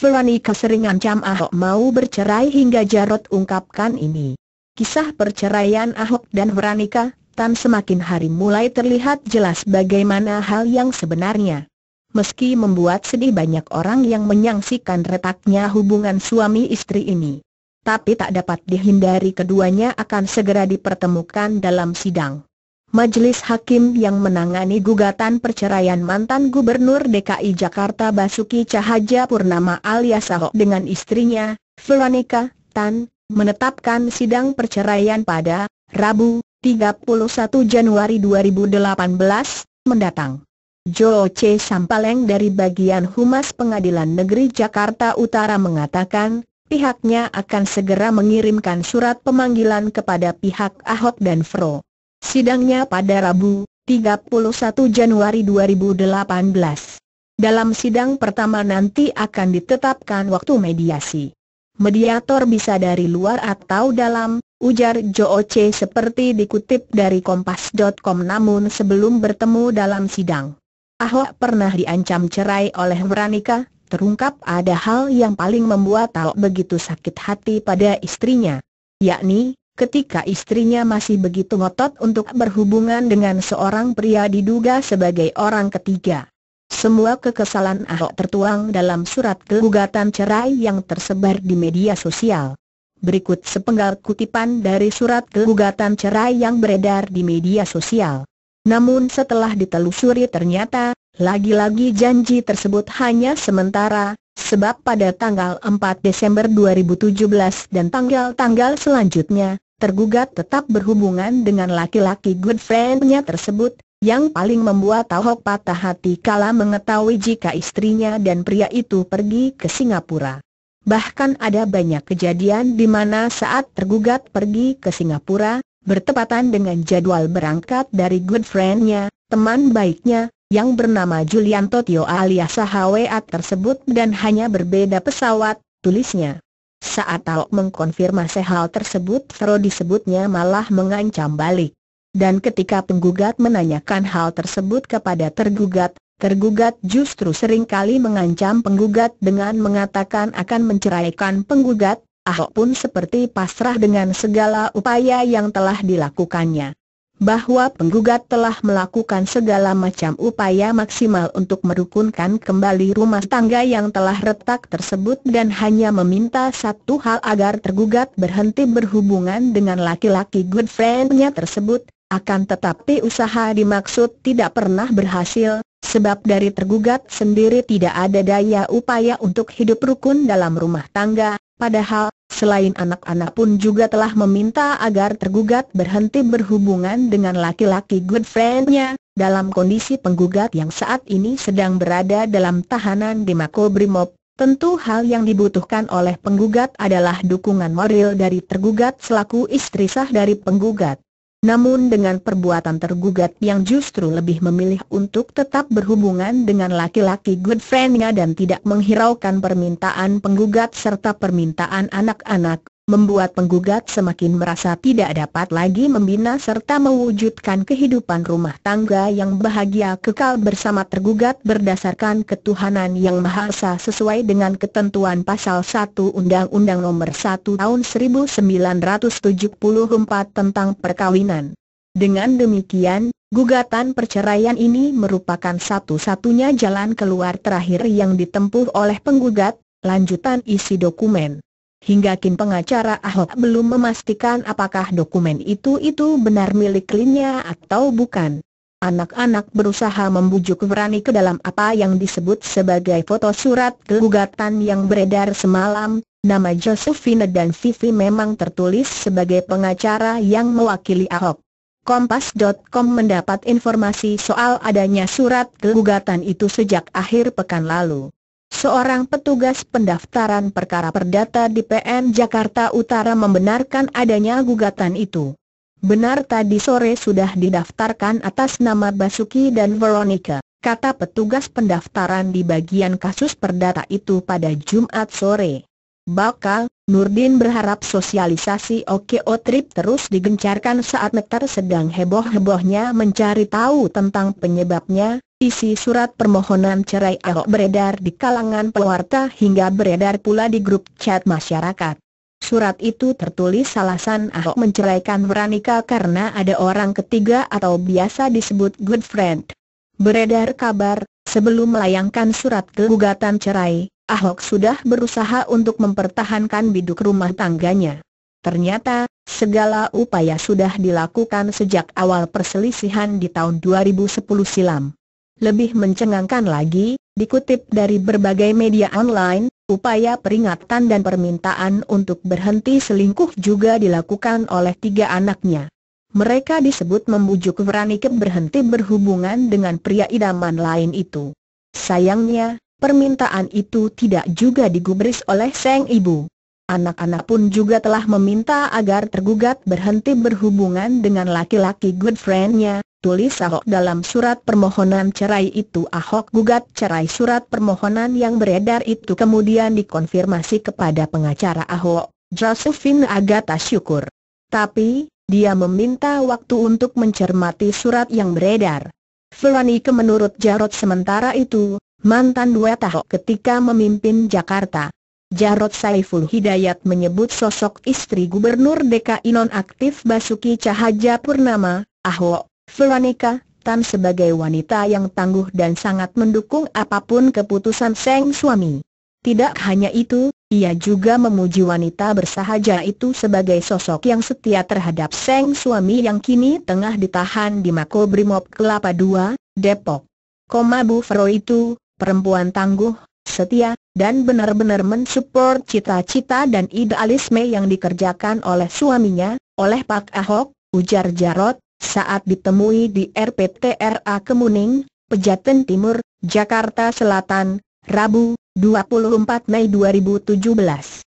Felani keseringan cam Ahok mau bercerai hingga Jarot ungkapkan ini. Kisah perceraian Ahok dan Veronica, Tan semakin hari mulai terlihat jelas bagaimana hal yang sebenarnya. Meski membuat sedih banyak orang yang menyaksikan retaknya hubungan suami istri ini. Tapi tak dapat dihindari keduanya akan segera dipertemukan dalam sidang. Majelis Hakim yang menangani gugatan perceraian mantan Gubernur DKI Jakarta Basuki Cahaja Purnama alias Ahok dengan istrinya, Veronica Tan, menetapkan sidang perceraian pada Rabu, 31 Januari 2018, mendatang. Jo C. Sampaleng dari bagian Humas Pengadilan Negeri Jakarta Utara mengatakan, pihaknya akan segera mengirimkan surat pemanggilan kepada pihak Ahok dan Fro sidangnya pada Rabu, 31 Januari 2018. Dalam sidang pertama nanti akan ditetapkan waktu mediasi. Mediator bisa dari luar atau dalam, ujar Jooce seperti dikutip dari kompas.com namun sebelum bertemu dalam sidang. Ahok pernah diancam cerai oleh Veronica, terungkap ada hal yang paling membuat Ahok begitu sakit hati pada istrinya. Yakni, ketika istrinya masih begitu ngotot untuk berhubungan dengan seorang pria diduga sebagai orang ketiga. Semua kekesalan Ahok tertuang dalam surat gugatan cerai yang tersebar di media sosial. Berikut sepenggal kutipan dari surat gugatan cerai yang beredar di media sosial. Namun setelah ditelusuri ternyata, lagi-lagi janji tersebut hanya sementara, sebab pada tanggal 4 Desember 2017 dan tanggal-tanggal selanjutnya, tergugat tetap berhubungan dengan laki-laki good friend-nya tersebut, yang paling membuat tahok patah hati kala mengetahui jika istrinya dan pria itu pergi ke Singapura. Bahkan ada banyak kejadian di mana saat tergugat pergi ke Singapura, bertepatan dengan jadwal berangkat dari good friend-nya, teman baiknya, yang bernama Julian Totio alias HWA tersebut dan hanya berbeda pesawat, tulisnya. Saat Tao mengkonfirmasi hal tersebut Fero disebutnya malah mengancam balik. Dan ketika penggugat menanyakan hal tersebut kepada tergugat, tergugat justru seringkali mengancam penggugat dengan mengatakan akan menceraikan penggugat, Ahok pun seperti pasrah dengan segala upaya yang telah dilakukannya bahwa penggugat telah melakukan segala macam upaya maksimal untuk merukunkan kembali rumah tangga yang telah retak tersebut dan hanya meminta satu hal agar tergugat berhenti berhubungan dengan laki-laki good friend-nya tersebut, akan tetapi usaha dimaksud tidak pernah berhasil, sebab dari tergugat sendiri tidak ada daya upaya untuk hidup rukun dalam rumah tangga, padahal selain anak-anak pun juga telah meminta agar tergugat berhenti berhubungan dengan laki-laki good friend-nya, dalam kondisi penggugat yang saat ini sedang berada dalam tahanan di Makobrimob. Tentu hal yang dibutuhkan oleh penggugat adalah dukungan moral dari tergugat selaku istri sah dari penggugat. Namun dengan perbuatan tergugat yang justru lebih memilih untuk tetap berhubungan dengan laki-laki good friend-nya dan tidak menghiraukan permintaan penggugat serta permintaan anak-anak membuat penggugat semakin merasa tidak dapat lagi membina serta mewujudkan kehidupan rumah tangga yang bahagia kekal bersama tergugat berdasarkan ketuhanan yang Maha Esa sesuai dengan ketentuan pasal 1 Undang-Undang Nomor 1 Tahun 1974 tentang perkawinan. Dengan demikian, gugatan perceraian ini merupakan satu-satunya jalan keluar terakhir yang ditempuh oleh penggugat, lanjutan isi dokumen. Hingga kini pengacara Ahok belum memastikan apakah dokumen itu-itu benar milik Linnya atau bukan. Anak-anak berusaha membujuk Verani ke dalam apa yang disebut sebagai foto surat gugatan yang beredar semalam, nama Josephine dan Vivi memang tertulis sebagai pengacara yang mewakili Ahok. Kompas.com mendapat informasi soal adanya surat gugatan itu sejak akhir pekan lalu seorang petugas pendaftaran perkara perdata di PN Jakarta Utara membenarkan adanya gugatan itu. Benar tadi sore sudah didaftarkan atas nama Basuki dan Veronica, kata petugas pendaftaran di bagian kasus perdata itu pada Jumat sore. Bakal, Nurdin berharap sosialisasi OKO Trip terus digencarkan saat Nektar sedang heboh-hebohnya mencari tahu tentang penyebabnya, Isi surat permohonan cerai Ahok beredar di kalangan pewarta hingga beredar pula di grup chat masyarakat. Surat itu tertulis alasan Ahok menceraikan Veronica karena ada orang ketiga atau biasa disebut good friend. Beredar kabar, sebelum melayangkan surat gugatan cerai, Ahok sudah berusaha untuk mempertahankan biduk rumah tangganya. Ternyata, segala upaya sudah dilakukan sejak awal perselisihan di tahun 2010 silam. Lebih mencengangkan lagi, dikutip dari berbagai media online, upaya peringatan dan permintaan untuk berhenti selingkuh juga dilakukan oleh tiga anaknya. Mereka disebut membujuk Veronica berhenti berhubungan dengan pria idaman lain itu. Sayangnya, permintaan itu tidak juga digubris oleh sang ibu anak-anak pun juga telah meminta agar tergugat berhenti berhubungan dengan laki-laki good friend-nya, tulis Ahok dalam surat permohonan cerai itu Ahok gugat cerai surat permohonan yang beredar itu kemudian dikonfirmasi kepada pengacara Ahok, Josephine Agatha Syukur. Tapi, dia meminta waktu untuk mencermati surat yang beredar. Veronica menurut Jarot sementara itu, mantan duet Ahok ketika memimpin Jakarta Jarod Saiful Hidayat menyebut sosok istri Gubernur DKI nonaktif Basuki Cahaja Purnama, Ahok, Veronica, Tan sebagai wanita yang tangguh dan sangat mendukung apapun keputusan sang suami. Tidak hanya itu, ia juga memuji wanita bersahaja itu sebagai sosok yang setia terhadap sang suami yang kini tengah ditahan di Makobrimob Kelapa II, Depok. Koma Bu Fero itu, perempuan tangguh, setia, dan benar-benar mensupport cita-cita dan idealisme yang dikerjakan oleh suaminya, oleh Pak Ahok, ujar Jarot, saat ditemui di RPTRA Kemuning, Pejaten Timur, Jakarta Selatan, Rabu, 24 Mei 2017.